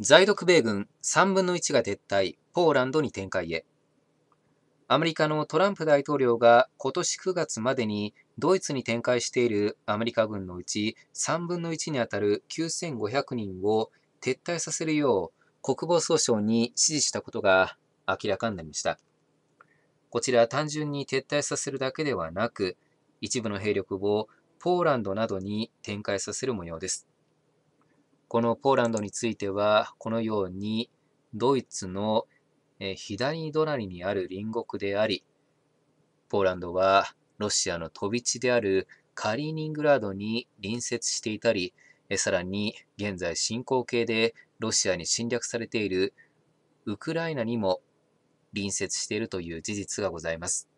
在独米軍3分の1が撤退、ポーランドに展開へ。アメリカのトランプ大統領が今年9月までにドイツに展開しているアメリカ軍のうち3分の1にあたる9500人を撤退させるよう国防総省に指示したことが明らかになりました。こちら単純に撤退させるだけではなく、一部の兵力をポーランドなどに展開させる模様です。このポーランドについては、このようにドイツの左隣にある隣国であり、ポーランドはロシアの飛び地であるカリーニングラードに隣接していたり、さらに現在進行形でロシアに侵略されているウクライナにも隣接しているという事実がございます。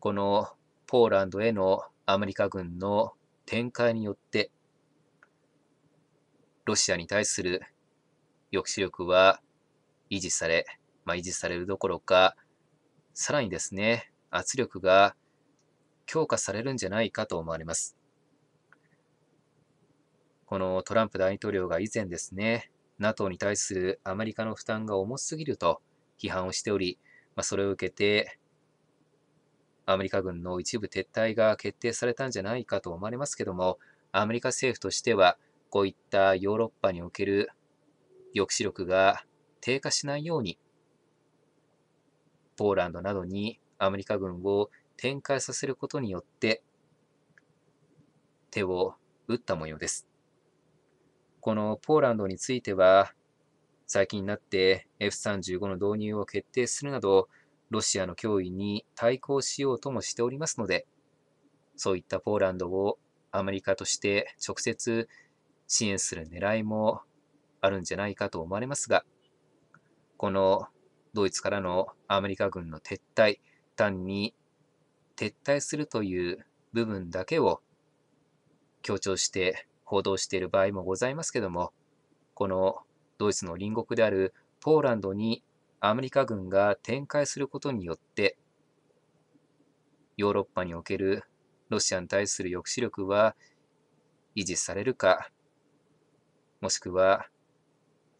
このポーランドへのアメリカ軍の展開によってロシアに対する抑止力は維持され、まあ、維持されるどころか、さらにですね、圧力が強化されるんじゃないかと思われます。このトランプ大統領が以前ですね、NATO に対するアメリカの負担が重すぎると批判をしており、まあ、それを受けて、アメリカ軍の一部撤退が決定されたんじゃないかと思われますけども、アメリカ政府としては、こういったヨーロッパにおける抑止力が低下しないように、ポーランドなどにアメリカ軍を展開させることによって、手を打った模様です。このポーランドについては、最近になって F35 の導入を決定するなど、ロシアの脅威に対抗しようともしておりますので、そういったポーランドをアメリカとして直接支援する狙いもあるんじゃないかと思われますが、このドイツからのアメリカ軍の撤退、単に撤退するという部分だけを強調して報道している場合もございますけども、このドイツの隣国であるポーランドにアメリカ軍が展開することによって、ヨーロッパにおけるロシアに対する抑止力は維持されるかもしくは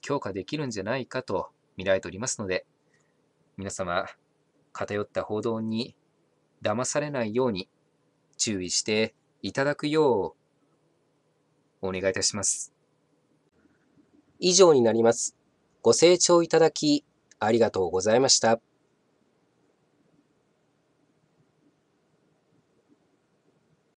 強化できるんじゃないかと見られておりますので、皆様、偏った報道に騙されないように注意していただくようお願いいたします。以上になります。ご清聴いただきありがとうございました。